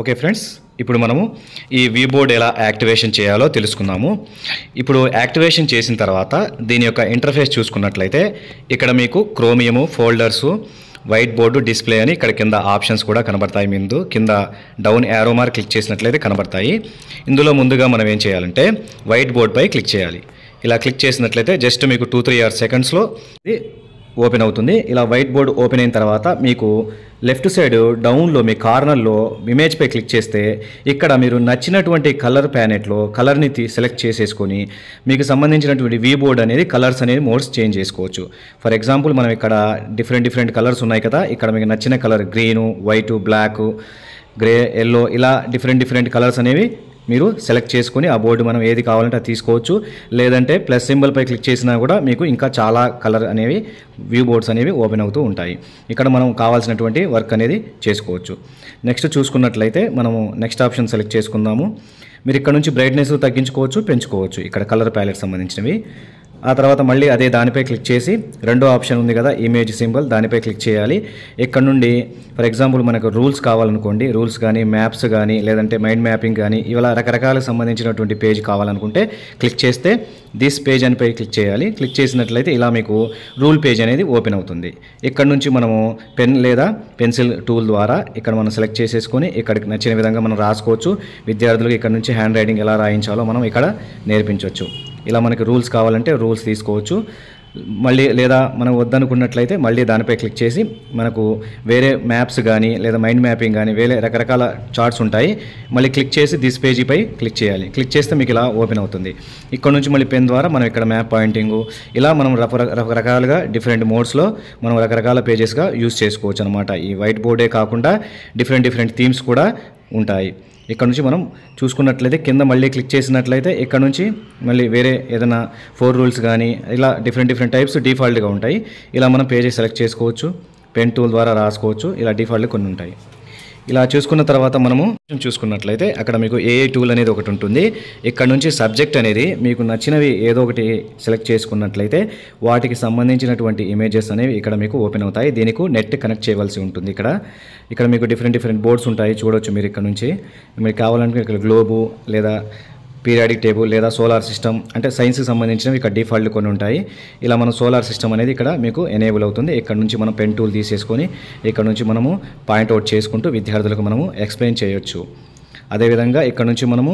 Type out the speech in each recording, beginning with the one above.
okay friends ఇప్పుడు మనము ఈ వీబోర్డ్ ఎలా యాక్టివేషన్ చేయాలో తెలుసుకుందాము ఇప్పుడు యాక్టివేషన్ చేసిన తర్వాత దీని యొక్క ఇంటర్ఫేస్ చూసుకున్నట్లయితే ఇక్కడ మీకు chromium folders white board display అని ఇక్కడ కింద ఆప్షన్స్ కూడా కనబడతాయి ముందు కింద డౌన్ యారో మార్ క్లిక్ చేసినట్లయితే కనబడతాయి ఇందులో ముందుగా మనం ఏం చేయాలంటే వైట్ బోర్డ్పై క్లిక్ చేయాలి ఇలా క్లిక్ చేసినట్లయితే జస్ట్ మీకు టూ త్రీ ఆర్ సెకండ్స్లో ఓపెన్ అవుతుంది ఇలా వైట్ బోర్డ్ ఓపెన్ అయిన తర్వాత మీకు లెఫ్ట్ సైడ్ డౌన్లో మీ కార్నర్లో ఇమేజ్పై క్లిక్ చేస్తే ఇక్కడ మీరు నచ్చినటువంటి కలర్ ప్యానెట్లో కలర్ని సెలెక్ట్ చేసేసుకొని మీకు సంబంధించినటువంటి వీ బోర్డ్ అనేది కలర్స్ అనేది మోడ్స్ చేంజ్ చేసుకోవచ్చు ఫర్ ఎగ్జాంపుల్ మనం ఇక్కడ డిఫరెంట్ డిఫరెంట్ కలర్స్ ఉన్నాయి కదా ఇక్కడ మీకు నచ్చిన colour green white black grey yellow ఇలా డిఫరెంట్ డిఫరెంట్ కలర్స్ అనేవి మీరు సెలెక్ట్ చేసుకుని ఆ బోర్డు మనం ఏది కావాలంటే అది తీసుకోవచ్చు లేదంటే ప్లస్ సింబల్పై క్లిక్ చేసినా కూడా మీకు ఇంకా చాలా కలర్ అనేవి వ్యూ బోర్డ్స్ అనేవి ఓపెన్ అవుతూ ఉంటాయి ఇక్కడ మనం కావాల్సినటువంటి వర్క్ అనేది చేసుకోవచ్చు నెక్స్ట్ చూసుకున్నట్లయితే మనము నెక్స్ట్ ఆప్షన్ సెలెక్ట్ చేసుకుందాము మీరు ఇక్కడ నుంచి బ్రైట్నెస్ తగ్గించుకోవచ్చు పెంచుకోవచ్చు ఇక్కడ కలర్ ప్యాలెట్ సంబంధించినవి ఆ తర్వాత మళ్ళీ అదే దానిపై క్లిక్ చేసి రెండో ఆప్షన్ ఉంది కదా ఇమేజ్ సింబల్ దానిపై క్లిక్ చేయాలి ఇక్కడ నుండి ఫర్ ఎగ్జాంపుల్ మనకు రూల్స్ కావాలనుకోండి రూల్స్ కానీ మ్యాప్స్ కానీ లేదంటే మైండ్ మ్యాపింగ్ కానీ ఇలా రకరకాల సంబంధించినటువంటి పేజ్ కావాలనుకుంటే క్లిక్ చేస్తే దిస్ పేజ్ అనిపై క్లిక్ చేయాలి క్లిక్ చేసినట్లయితే ఇలా మీకు రూల్ పేజ్ అనేది ఓపెన్ అవుతుంది ఇక్కడ నుంచి మనము పెన్ లేదా పెన్సిల్ టూల్ ద్వారా ఇక్కడ మనం సెలెక్ట్ చేసేసుకొని ఇక్కడికి నచ్చిన విధంగా మనం రాసుకోవచ్చు విద్యార్థులకు ఇక్కడ నుంచి హ్యాండ్ రైటింగ్ ఎలా రాయించాలో మనం ఇక్కడ నేర్పించవచ్చు ఇలా మనకి రూల్స్ కావాలంటే రూల్స్ తీసుకోవచ్చు మళ్ళీ లేదా మనం వద్దనుకున్నట్లయితే మళ్ళీ దానిపై క్లిక్ చేసి మనకు వేరే మ్యాప్స్ కానీ లేదా మైండ్ మ్యాపింగ్ కానీ వేరే రకరకాల చార్ట్స్ ఉంటాయి మళ్ళీ క్లిక్ చేసి దిస్ పేజీపై క్లిక్ చేయాలి క్లిక్ చేస్తే మీకు ఇలా ఓపెన్ అవుతుంది ఇక్కడ నుంచి మళ్ళీ పెన్ ద్వారా మనం ఇక్కడ మ్యాప్ పాయింటింగ్ ఇలా మనం రకరకాలుగా డిఫరెంట్ మోడ్స్లో మనం రకరకాల పేజెస్గా యూస్ చేసుకోవచ్చు అనమాట ఈ వైట్ బోర్డే కాకుండా డిఫరెంట్ డిఫరెంట్ థీమ్స్ కూడా ఉంటాయి ఇక్కడ నుంచి మనం చూసుకున్నట్లయితే కింద మళ్ళీ క్లిక్ చేసినట్లయితే ఇక్కడ నుంచి మళ్ళీ వేరే ఏదైనా ఫోర్ రూల్స్ కానీ ఇలా డిఫరెంట్ డిఫరెంట్ టైప్స్ డిఫాల్ట్గా ఉంటాయి ఇలా మనం పేజీ సెలెక్ట్ చేసుకోవచ్చు పెన్ టూల్ ద్వారా రాసుకోవచ్చు ఇలా డిఫాల్ట్ కొన్ని ఉంటాయి ఇలా చూసుకున్న తర్వాత మనము చూసుకున్నట్లయితే అక్కడ మీకు ఏఏ టూల్ అనేది ఒకటి ఉంటుంది ఇక్కడ నుంచి సబ్జెక్ట్ అనేది మీకు నచ్చినవి ఏదో ఒకటి సెలెక్ట్ చేసుకున్నట్లయితే వాటికి సంబంధించినటువంటి ఇమేజెస్ అనేవి ఇక్కడ మీకు ఓపెన్ అవుతాయి దీనికి నెట్ కనెక్ట్ చేయవలసి ఉంటుంది ఇక్కడ ఇక్కడ మీకు డిఫరెంట్ డిఫరెంట్ బోర్డ్స్ ఉంటాయి చూడవచ్చు మీరు ఇక్కడ నుంచి మీరు కావాలంటే ఇక్కడ గ్లోబు లేదా పీరియాడిక్ టేబుల్ లేదా సోలార్ సిస్టమ్ అంటే సైన్స్కి సంబంధించినవి ఇక్కడ డిఫాల్ట్ కొన్ని ఉంటాయి ఇలా మనం సోలార్ సిస్టమ్ అనేది ఇక్కడ మీకు ఎనేబుల్ అవుతుంది ఇక్కడ నుంచి మనం పెన్ టూల్ తీసేసుకొని ఇక్కడ నుంచి మనము పాయింట్అవుట్ చేసుకుంటూ విద్యార్థులకు మనము ఎక్స్ప్లెయిన్ చేయొచ్చు అదేవిధంగా ఇక్కడ నుంచి మనము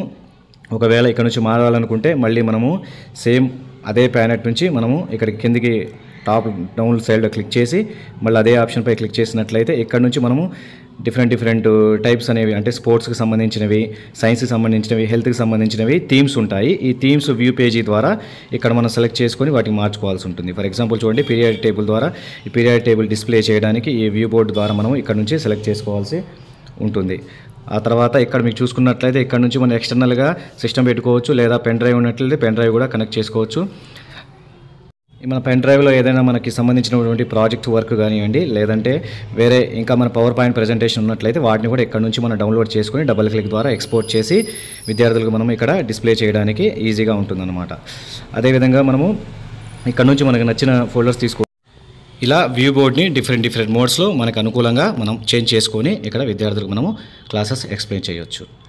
ఒకవేళ ఇక్కడ నుంచి మారాలనుకుంటే మళ్ళీ మనము సేమ్ అదే ప్లానెట్ నుంచి మనము ఇక్కడ కిందికి టాప్ డౌన్ సైడ్ క్లిక్ చేసి మళ్ళీ అదే ఆప్షన్పై క్లిక్ చేసినట్లయితే ఇక్కడ నుంచి మనము డిఫరెంట్ డిఫరెంట్ టైప్స్ అనేవి అంటే స్పోర్ట్స్కి సంబంధించినవి సైన్స్కి సంబంధించినవి హెల్త్కి సంబంధించినవి థీమ్స్ ఉంటాయి ఈ థీమ్స్ వ్యూ పేజీ ద్వారా ఇక్కడ మనం సెలెక్ట్ చేసుకొని వాటికి మార్చుకోవాల్సి ఉంటుంది ఫర్ ఎగ్జాంపుల్ చూడండి పీరియడ్ టేబుల్ ద్వారా ఈ పీరియడ్ టేబుల్ డిస్ప్లే చేయడానికి ఈ వ్యూ బోర్డు ద్వారా మనం ఇక్కడ నుంచి సెలెక్ట్ చేసుకోవాల్సి ఉంటుంది ఆ తర్వాత ఇక్కడ మీకు చూసుకున్నట్లయితే ఇక్కడ నుంచి మనం ఎక్స్టర్నల్గా సిస్టమ్ పెట్టుకోవచ్చు లేదా పెన్ డ్రైవ్ ఉన్నట్లయితే పెన్ డ్రైవ్ కూడా కనెక్ట్ చేసుకోవచ్చు మన పెన్ డ్రైవ్లో ఏదైనా మనకి సంబంధించినటువంటి ప్రాజెక్ట్ వర్క్ కానివ్వండి లేదంటే వేరే ఇంకా మన పవర్ పాయింట్ ప్రజెంటేషన్ ఉన్నట్లయితే వాటిని కూడా ఇక్కడ నుంచి మనం డౌన్లోడ్ చేసుకుని డబల్ క్లిక్ ద్వారా ఎక్స్పోర్ట్ చేసి విద్యార్థులకు మనం ఇక్కడ డిస్ప్లే చేయడానికి ఈజీగా ఉంటుందన్నమాట అదేవిధంగా మనము ఇక్కడ నుంచి మనకు నచ్చిన ఫోల్డర్స్ తీసుకో ఇలా వ్యూ బోర్డ్ని డిఫరెంట్ డిఫరెంట్ మోడ్స్లో మనకు అనుకూలంగా మనం చేంజ్ చేసుకొని ఇక్కడ విద్యార్థులకు మనము క్లాసెస్ ఎక్స్ప్లెయిన్ చేయొచ్చు